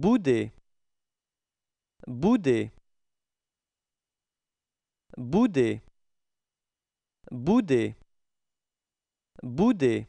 Boudé, boudé, boudé, boudé, boudé.